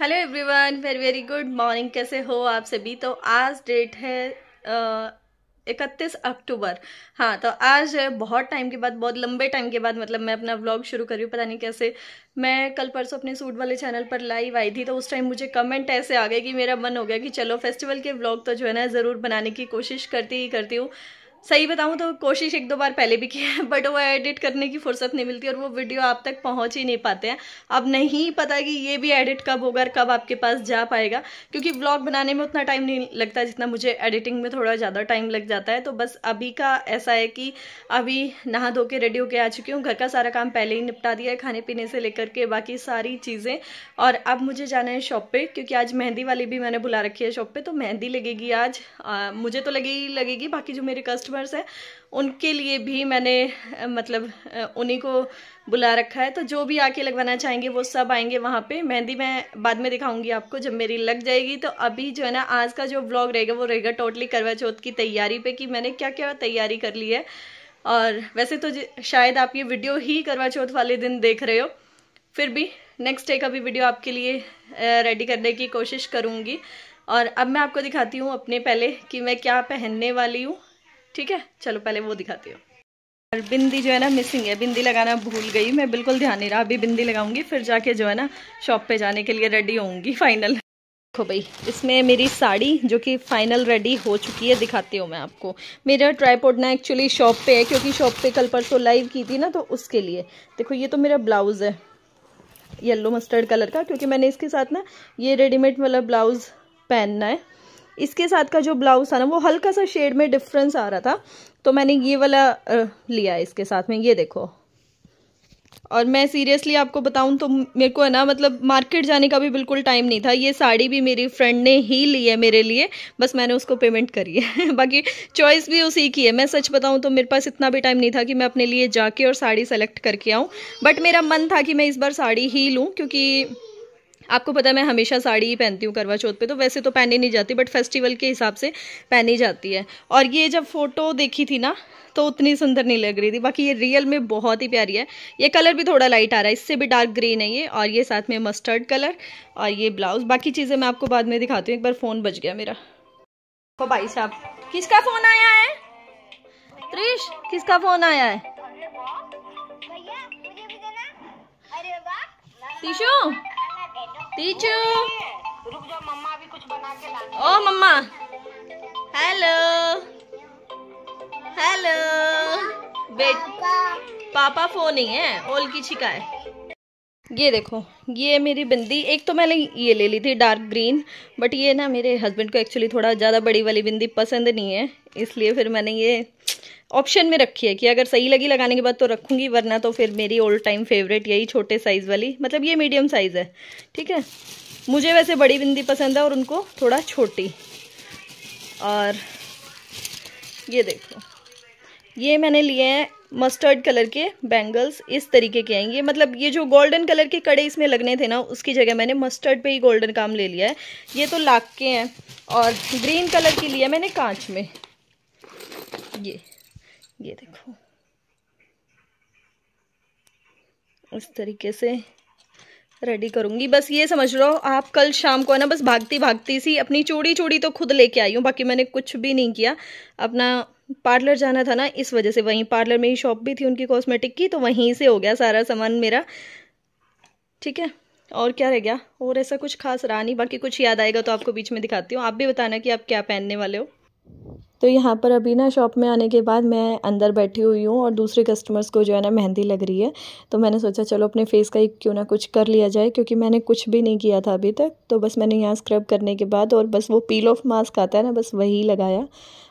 hello everyone very very good morning कैसे हो आप सभी तो आज डेट है इकतीस अक्टूबर हाँ तो आज बहुत टाइम के बाद बहुत लंबे टाइम के बाद मतलब मैं अपना व्लॉग शुरू कर रही हूँ पता नहीं कैसे मैं कल परसों अपने सूट वाले चैनल पर लाइव आई थी तो उस टाइम मुझे कमेंट ऐसे आ गए कि मेरा मन हो गया कि चलो फेस्टिवल के व्लॉग तो जो है ना ज़रूर बनाने की कोशिश करती ही करती हूँ सही बताऊँ तो कोशिश एक दो बार पहले भी की है बट वो एडिट करने की फुर्सत नहीं मिलती और वो वीडियो आप तक पहुँच ही नहीं पाते हैं अब नहीं पता कि ये भी एडिट कब होगा और कब आपके पास जा पाएगा क्योंकि ब्लॉग बनाने में उतना टाइम नहीं लगता जितना मुझे एडिटिंग में थोड़ा ज़्यादा टाइम लग जाता है तो बस अभी का ऐसा है कि अभी नहा धो के रेडी होके आ चुकी हूँ घर का सारा काम पहले ही निपटा दिया है खाने पीने से लेकर के बाकी सारी चीज़ें और अब मुझे जाना है शॉप पर क्योंकि आज मेहंदी वाली भी मैंने बुला रखी है शॉप पर तो मेहंदी लगेगी आज मुझे तो लगेगी लगेगी बाकी जो मेरे कस्टमर कस्टमर्स हैं उनके लिए भी मैंने मतलब उन्हीं को बुला रखा है तो जो भी आके लगवाना चाहेंगे वो सब आएंगे वहाँ पे मेहंदी मैं बाद में दिखाऊंगी आपको जब मेरी लग जाएगी तो अभी जो है ना आज का जो ब्लॉग रहेगा वो रहेगा टोटली करवा चौथ की तैयारी पर कि मैंने क्या क्या तैयारी कर ली है और वैसे तो शायद आप ये वीडियो ही करवा चौथ वाले दिन देख रहे हो फिर भी नेक्स्ट डे का भी वीडियो आपके लिए रेडी करने की कोशिश करूँगी और अब मैं आपको दिखाती हूँ अपने पहले कि मैं क्या पहनने वाली हूँ ठीक है चलो पहले वो दिखाती हूँ और बिंदी जो है ना मिसिंग है बिंदी लगाना भूल गई मैं बिल्कुल ध्यान नहीं रहा अभी बिंदी लगाऊंगी फिर जाके जो है ना शॉप पे जाने के लिए रेडी होंगी फाइनल देखो भाई इसमें मेरी साड़ी जो कि फाइनल रेडी हो चुकी है दिखाती हूँ मैं आपको मेरा ट्राईपोर्ट ना एक्चुअली शॉप पे है क्योंकि शॉप पे कल परसों लाइव की थी ना तो उसके लिए देखो ये तो मेरा ब्लाउज़ है येलो मस्टर्ड कलर का क्योंकि मैंने इसके साथ ना ये रेडीमेड वाला ब्लाउज़ पहनना है इसके साथ का जो ब्लाउज था ना वो हल्का सा शेड में डिफरेंस आ रहा था तो मैंने ये वाला लिया इसके साथ में ये देखो और मैं सीरियसली आपको बताऊं तो मेरे को है ना मतलब मार्केट जाने का भी बिल्कुल टाइम नहीं था ये साड़ी भी मेरी फ्रेंड ने ही ली है मेरे लिए बस मैंने उसको पेमेंट करी है बाकी चॉइस भी उसी की है मैं सच बताऊं तो मेरे पास इतना भी टाइम नहीं था कि मैं अपने लिए जाके और साड़ी सेलेक्ट करके आऊँ बट मेरा मन था कि मैं इस बार साड़ी ही लूँ क्योंकि आपको पता है मैं हमेशा साड़ी ही पहनती हूँ करवा चौथ पे तो वैसे तो पहने नहीं जाती बट फेस्टिवल के हिसाब से पहनी जाती है और ये जब फ़ोटो देखी थी ना तो उतनी सुंदर नहीं लग रही थी बाकी ये रियल में बहुत ही प्यारी है ये कलर भी थोड़ा लाइट आ रहा है इससे भी डार्क ग्रीन है ये और ये साथ में मस्टर्ड कलर और ये ब्लाउज़ बाकी चीज़ें मैं आपको बाद में दिखाती हूँ एक बार फ़ोन बच गया मेरा तो भाई साहब किसका फ़ोन आया है त्रिश किसका फ़ोन आया है टीचू रुक जाओ मम्मा अभी कुछ बना के ओ मम्मा हेलो हेलो बेट पापा फोन ही है ओल की छिका है ये देखो ये मेरी बिंदी एक तो मैंने ये ले ली थी डार्क ग्रीन बट ये ना मेरे हस्बैंड को एक्चुअली थोड़ा ज़्यादा बड़ी वाली बिंदी पसंद नहीं है इसलिए फिर मैंने ये ऑप्शन में रखी है कि अगर सही लगी लगाने के बाद तो रखूंगी वरना तो फिर मेरी ओल्ड टाइम फेवरेट यही छोटे साइज़ वाली मतलब ये मीडियम साइज़ है ठीक है मुझे वैसे बड़ी बिंदी पसंद है और उनको थोड़ा छोटी और ये देखो ये मैंने लिए हैं मस्टर्ड कलर के बैंगल्स इस तरीके के हैं ये मतलब ये जो गोल्डन कलर के कड़े इसमें लगने थे ना उसकी जगह मैंने मस्टर्ड पे ही गोल्डन काम ले लिया है ये तो लाख के हैं और ग्रीन कलर की लिए मैंने कांच में ये ये देखो उस तरीके से रेडी करूँगी बस ये समझ लो आप कल शाम को है ना बस भागती भागती सी अपनी चूड़ी चूड़ी तो खुद लेके आई हूँ बाकी मैंने कुछ भी नहीं किया अपना पार्लर जाना था ना इस वजह से वहीं पार्लर में ही शॉप भी थी उनकी कॉस्मेटिक की तो वहीं से हो गया सारा सामान मेरा ठीक है और क्या रह गया और ऐसा कुछ खास रहा नहीं बाकी कुछ याद आएगा तो आपको बीच में दिखाती हूँ आप भी बताना कि आप क्या पहनने वाले हो तो यहाँ पर अभी ना शॉप में आने के बाद मैं अंदर बैठी हुई हूँ और दूसरे कस्टमर्स को जो है ना मेहंदी लग रही है तो मैंने सोचा चलो अपने फेस का ही क्यों ना कुछ कर लिया जाए क्योंकि मैंने कुछ भी नहीं किया था अभी तक तो बस मैंने यहाँ स्क्रब करने के बाद और बस वो पील ऑफ मास्क आता है ना बस वही लगाया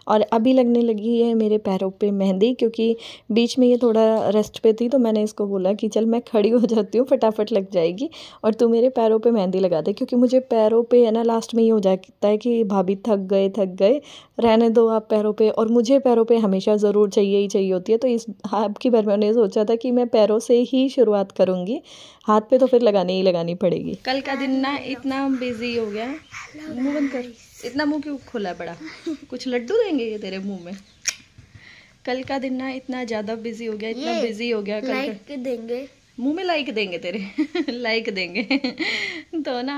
और अभी लगने लगी है मेरे पैरों पे मेहंदी क्योंकि बीच में ये थोड़ा रेस्ट पे थी तो मैंने इसको बोला कि चल मैं खड़ी हो जाती हूँ फटाफट लग जाएगी और तू मेरे पैरों पे मेहंदी लगा दे क्योंकि मुझे पैरों पे है ना लास्ट में ये हो जाता है कि भाभी थक गए थक गए रहने दो आप पैरों पर और मुझे पैरों पर हमेशा ज़रूर चाहिए ही चाहिए होती है तो इस आपकी बार मैंने सोचा था कि मैं पैरों से ही शुरुआत करूँगी हाथ पे तो फिर लगानी ही लगानी पड़ेगी कल का दिन ना इतना बिजी हो गया मुँह बंद कर इतना मुंह क्यों खुला है बड़ा कुछ लड्डू देंगे ये तेरे मुंह में कल का दिन ना इतना ज़्यादा बिजी हो गया इतना बिजी हो गया कल देंगे मुंह में लाइक देंगे तेरे लाइक देंगे तो ना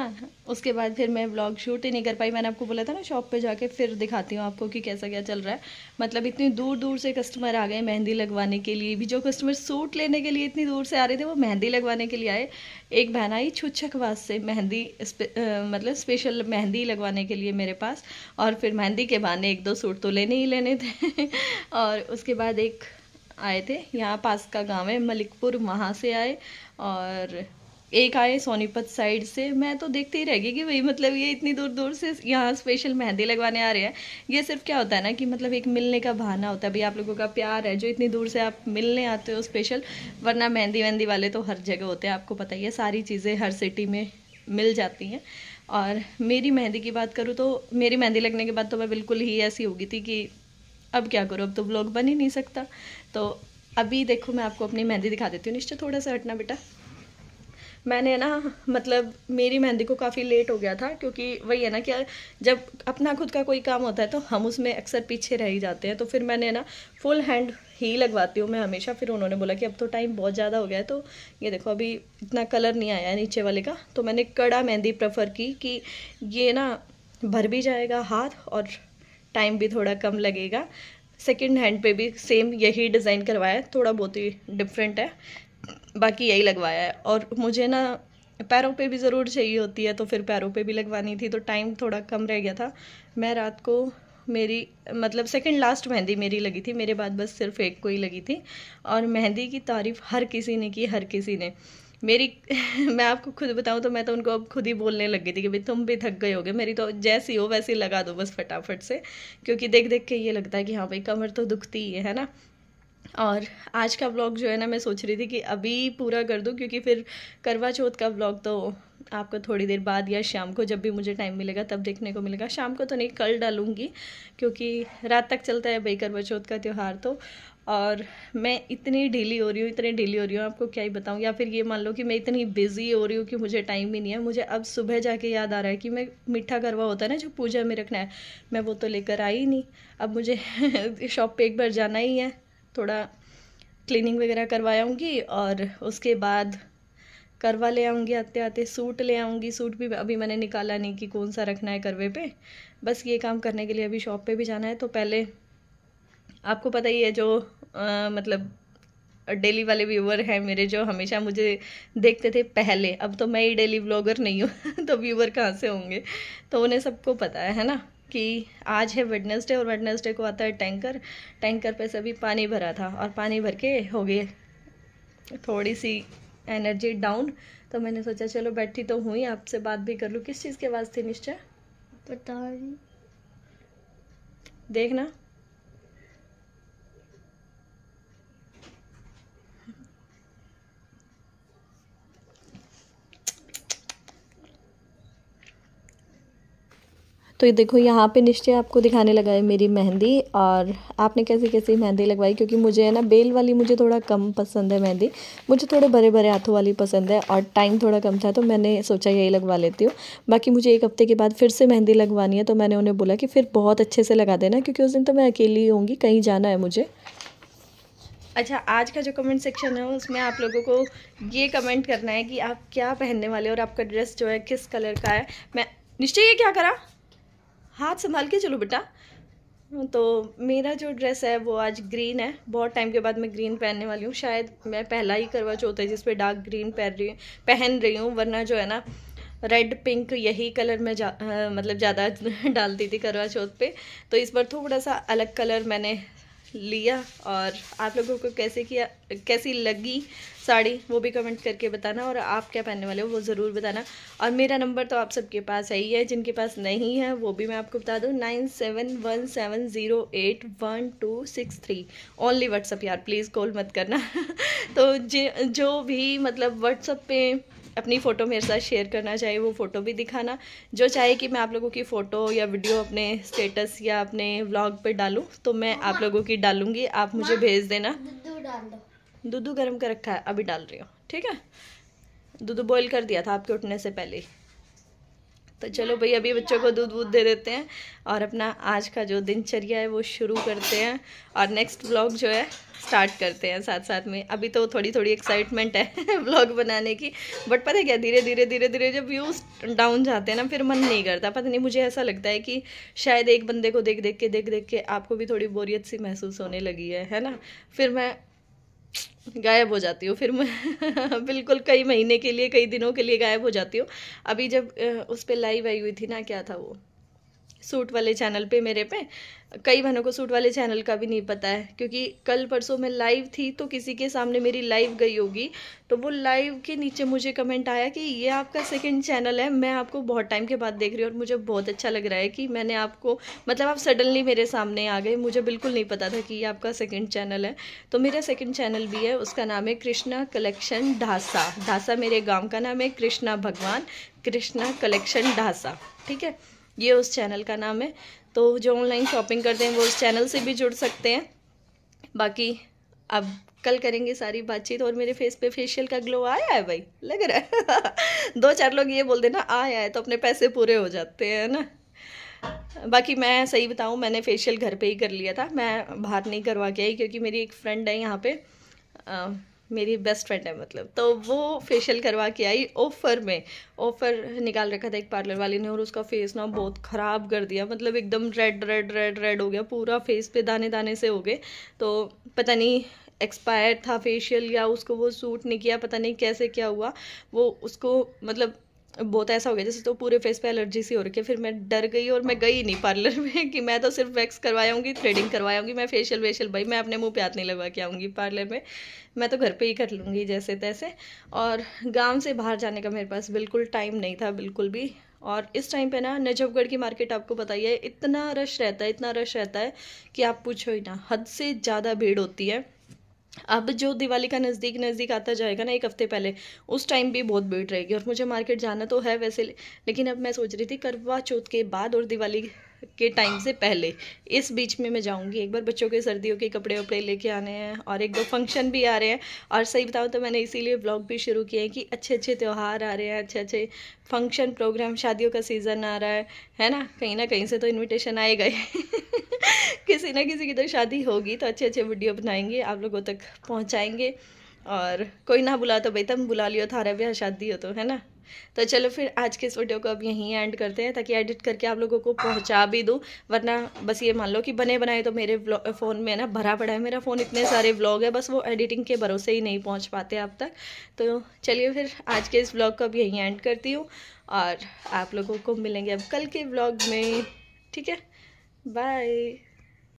उसके बाद फिर मैं ब्लॉग शूट ही नहीं कर पाई मैंने आपको बोला था ना शॉप पे जाके फिर दिखाती हूँ आपको कि कैसा क्या चल रहा है मतलब इतनी दूर दूर से कस्टमर आ गए मेहंदी लगवाने के लिए भी जो कस्टमर सूट लेने के लिए इतनी दूर से आ रहे थे वो मेहंदी लगवाने के लिए आए एक बहन आई छुच्छकवास से मेहंदी स्पे, मतलब स्पेशल मेहंदी लगवाने के लिए मेरे पास और फिर मेहंदी के बहाने एक दो सूट तो लेने ही लेने थे और उसके बाद एक आए थे यहाँ पास का गांव है मलिकपुर वहाँ से आए और एक आए सोनीपत साइड से मैं तो देखती ही रह गई कि भाई मतलब ये इतनी दूर दूर से यहाँ स्पेशल मेहंदी लगवाने आ रहे हैं ये सिर्फ क्या होता है ना कि मतलब एक मिलने का बहाना होता है भाई आप लोगों का प्यार है जो इतनी दूर से आप मिलने आते हो स्पेशल वरना मेहंदी वहंदी वाले तो हर जगह होते हैं आपको पता ही है सारी चीज़ें हर सिटी में मिल जाती हैं और मेरी मेहंदी की बात करूँ तो मेरी मेहंदी लगने के बाद तो मैं बिल्कुल ही ऐसी होगी थी कि अब क्या करो अब तो ब्लॉग बन ही नहीं सकता तो अभी देखो मैं आपको अपनी मेहंदी दिखा देती हूँ निश्चय थोड़ा सा हटना बेटा मैंने ना मतलब मेरी मेहंदी को काफ़ी लेट हो गया था क्योंकि वही है ना कि जब अपना खुद का कोई काम होता है तो हम उसमें अक्सर पीछे रह ही जाते हैं तो फिर मैंने ना फुल हैंड ही लगवाती हूँ मैं हमेशा फिर उन्होंने बोला कि अब तो टाइम बहुत ज़्यादा हो गया है तो ये देखो अभी इतना कलर नहीं आया नीचे वाले का तो मैंने कड़ा मेहंदी प्रेफर की कि ये ना भर भी जाएगा हाथ और टाइम भी थोड़ा कम लगेगा सेकेंड हैंड पे भी सेम यही डिज़ाइन करवाया है थोड़ा बहुत ही डिफरेंट है बाकी यही लगवाया है और मुझे ना पैरों पे भी ज़रूर चाहिए होती है तो फिर पैरों पे भी लगवानी थी तो टाइम थोड़ा कम रह गया था मैं रात को मेरी मतलब सेकंड लास्ट मेहंदी मेरी लगी थी मेरे बाद बस सिर्फ एक को ही लगी थी और मेहंदी की तारीफ़ हर किसी ने की हर किसी ने मेरी मैं आपको खुद बताऊँ तो मैं तो उनको अब खुद ही बोलने लग गई थी कि भाई तुम भी थक गए होगे मेरी तो जैसी हो वैसी लगा दो बस फटाफट से क्योंकि देख देख के ये लगता है कि हाँ भाई कमर तो दुखती ही है, ना और आज का व्लॉग जो है ना मैं सोच रही थी कि अभी पूरा कर दूँ क्योंकि फिर करवा चौथ का व्लॉग तो आपको थोड़ी देर बाद या शाम को जब भी मुझे टाइम मिलेगा तब देखने को मिलेगा शाम को तो नहीं कल डालूँगी क्योंकि रात तक चलता है भाई करवा चौथ का त्यौहार तो और मैं इतनी डेली हो रही हूँ इतनी डेली हो रही हूँ आपको क्या ही बताऊँ या फिर ये मान लो कि मैं इतनी बिजी हो रही हूँ कि मुझे टाइम ही नहीं है मुझे अब सुबह जाके याद आ रहा है कि मैं मीठा करवा होता है ना जो पूजा में रखना है मैं वो तो लेकर आई नहीं अब मुझे शॉप पे एक बार जाना ही है थोड़ा क्लीनिंग वगैरह करवाऊँगी और उसके बाद करवा ले आऊँगी आते आते सूट ले आऊँगी सूट भी अभी मैंने निकाला नहीं कि कौन सा रखना है करवे पे बस ये काम करने के लिए अभी शॉप पे भी जाना है तो पहले आपको पता ही है जो आ, मतलब डेली वाले व्यूवर हैं मेरे जो हमेशा मुझे देखते थे पहले अब तो मैं ही डेली व्लॉगर नहीं हूँ तो व्यूवर कहाँ से होंगे तो उन्हें सबको पता है है ना कि आज है वेडनेसडे और वेडनेसडे को आता है टैंकर टैंकर पे सभी पानी भरा था और पानी भर के हो गए थोड़ी सी एनर्जी डाउन तो मैंने सोचा चलो बैठी तो हुई आपसे बात भी कर लूँ किस चीज़ के वास्ते निश्चय पता देखना तो ये देखो यहाँ पे निश्चय आपको दिखाने लगा है मेरी मेहंदी और आपने कैसे कैसे मेहंदी लगवाई क्योंकि मुझे है ना बेल वाली मुझे थोड़ा कम पसंद है मेहंदी मुझे थोड़े बड़े बड़े हाथों वाली पसंद है और टाइम थोड़ा कम था तो मैंने सोचा यही लगवा लेती हूँ बाकी मुझे एक हफ्ते के बाद फिर से मेहंदी लगवानी है तो मैंने उन्हें बोला कि फिर बहुत अच्छे से लगा देना क्योंकि उस दिन तो मैं अकेली ही होंगी कहीं जाना है मुझे अच्छा आज का जो कमेंट सेक्शन है उसमें आप लोगों को ये कमेंट करना है कि आप क्या पहनने वाले और आपका ड्रेस जो है किस कलर का है मैं निश्चय ये क्या करा हाथ संभाल के चलो बेटा तो मेरा जो ड्रेस है वो आज ग्रीन है बहुत टाइम के बाद मैं ग्रीन पहनने वाली हूँ शायद मैं पहला ही करवा चौथ है जिसपे डार्क ग्रीन पहन रही हूँ पहन रही हूँ वरना जो है ना रेड पिंक यही कलर मैं जा मतलब ज़्यादा डालती थी करवा चौथ पे तो इस बार थोड़ा सा अलग कलर मैंने लिया और आप लोगों को कैसे किया कैसी लगी साड़ी वो भी कमेंट करके बताना और आप क्या पहनने वाले हो वो ज़रूर बताना और मेरा नंबर तो आप सबके पास है ही है जिनके पास नहीं है वो भी मैं आपको बता दूँ nine seven one seven zero eight one two six three only WhatsApp यार प्लीज़ कॉल मत करना तो जो भी मतलब व्हाट्सअप पे अपनी फ़ोटो मेरे साथ शेयर करना चाहे वो फ़ोटो भी दिखाना जो चाहे कि मैं आप लोगों की फ़ोटो या वीडियो अपने स्टेटस या अपने व्लॉग पे डालूँ तो मैं आप लोगों की डालूँगी आप मुझे भेज देना दूध गर्म कर रखा है अभी डाल रही हूँ ठीक है दूध बॉयल कर दिया था आपके उठने से पहले ही तो चलो भाई अभी बच्चों को दूध वूध दे देते हैं और अपना आज का जो दिनचर्या है वो शुरू करते हैं और नेक्स्ट ब्लॉग जो है स्टार्ट करते हैं साथ साथ में अभी तो थोड़ी थोड़ी एक्साइटमेंट है ब्लॉग बनाने की बट पता है क्या धीरे धीरे धीरे धीरे जब व्यूज डाउन जाते हैं ना फिर मन नहीं करता पता नहीं मुझे ऐसा लगता है कि शायद एक बंदे को देख देख के देख देख के आपको भी थोड़ी बोरियत सी महसूस होने लगी है है ना फिर मैं गायब हो जाती हूँ फिर मैं बिल्कुल कई महीने के लिए कई दिनों के लिए गायब हो जाती हूँ अभी जब उस पर लाइव आई हुई थी ना क्या था वो सूट वाले चैनल पे मेरे पे कई बहनों को सूट वाले चैनल का भी नहीं पता है क्योंकि कल परसों मैं लाइव थी तो किसी के सामने मेरी लाइव गई होगी तो वो लाइव के नीचे मुझे कमेंट आया कि ये आपका सेकंड चैनल है मैं आपको बहुत टाइम के बाद देख रही हूँ और मुझे बहुत अच्छा लग रहा है कि मैंने आपको मतलब आप सडनली मेरे सामने आ गए मुझे बिल्कुल नहीं पता था कि ये आपका सेकेंड चैनल है तो मेरा सेकेंड चैनल भी है उसका नाम है कृष्णा कलेक्शन ढासा ढासा मेरे गाँव का नाम है कृष्णा भगवान कृष्णा कलेक्शन ढासा ठीक है ये उस चैनल का नाम है तो जो ऑनलाइन शॉपिंग करते हैं वो उस चैनल से भी जुड़ सकते हैं बाकी अब कल करेंगे सारी बातचीत और मेरे फेस पे फेशियल का ग्लो आया है भाई लग रहा है दो चार लोग ये बोल देना आया है तो अपने पैसे पूरे हो जाते हैं ना बाकी मैं सही बताऊँ मैंने फेशियल घर पे ही कर लिया था मैं बाहर नहीं करवा के आई क्योंकि मेरी एक फ्रेंड है यहाँ पे आ, मेरी बेस्ट फ्रेंड है मतलब तो वो फेशियल करवा के आई ऑफ़र में ऑफ़र निकाल रखा था एक पार्लर वाली ने और उसका फेस ना बहुत ख़राब कर दिया मतलब एकदम रेड रेड रेड रेड हो गया पूरा फेस पे दाने दाने से हो गए तो पता नहीं एक्सपायर था फेशियल या उसको वो सूट नहीं किया पता नहीं कैसे क्या हुआ वो उसको मतलब बहुत ऐसा हो गया जैसे तो पूरे फेस पे एलर्जी सी हो रखी है फिर मैं डर गई और मैं गई नहीं पार्लर में कि मैं तो सिर्फ वैक्स करवाऊँगी थ्रेडिंग करवाऊँगी मैं फेशियल वेशियल भाई मैं अपने मुंह पे हाथ नहीं लगवा के आऊँगी पार्लर में मैं तो घर पे ही कर लूँगी जैसे तैसे और गांव से बाहर जाने का मेरे पास बिल्कुल टाइम नहीं था बिल्कुल भी और इस टाइम पे ना नजफगढ़ की मार्केट आपको बताइए इतना रश रहता है इतना रश रहता है कि आप पूछो ही ना हद से ज़्यादा भीड़ होती है अब जो दिवाली का नज़दीक नज़दीक आता जाएगा ना एक हफ़्ते पहले उस टाइम भी बहुत भीड़ रहेगी और मुझे मार्केट जाना तो है वैसे लेकिन अब मैं सोच रही थी करवा चौथ के बाद और दिवाली के टाइम से पहले इस बीच में मैं जाऊंगी एक बार बच्चों के सर्दियों के कपड़े वपड़े लेके आने हैं और एक दो फंक्शन भी आ रहे हैं और सही बताओ तो मैंने इसीलिए ब्लॉग भी शुरू किए हैं कि अच्छे अच्छे त्यौहार आ रहे हैं अच्छे अच्छे फंक्शन प्रोग्राम शादियों का सीज़न आ रहा है है ना कहीं ना कहीं से तो इन्विटेशन आए गए किसी ना किसी की तो शादी होगी तो अच्छे अच्छे वीडियो बनाएंगे आप लोगों तक पहुँचाएँगे और कोई ना बुला तो भाई तुम बुला लियो थारा ब्याह शादी हो तो है ना तो चलो फिर आज के इस वीडियो को अब यहीं एंड करते हैं ताकि एडिट करके आप लोगों को पहुंचा भी दूँ वरना बस ये मान लो कि बने बनाए तो मेरे फ़ोन में ना भरा पड़ा है मेरा फ़ोन इतने सारे व्लॉग है बस वो एडिटिंग के भरोसे ही नहीं पहुँच पाते आप तक तो चलिए फिर आज के इस ब्लॉग को अब यहीं एंड करती हूँ और आप लोगों को मिलेंगे अब कल के ब्लॉग में ठीक है बाय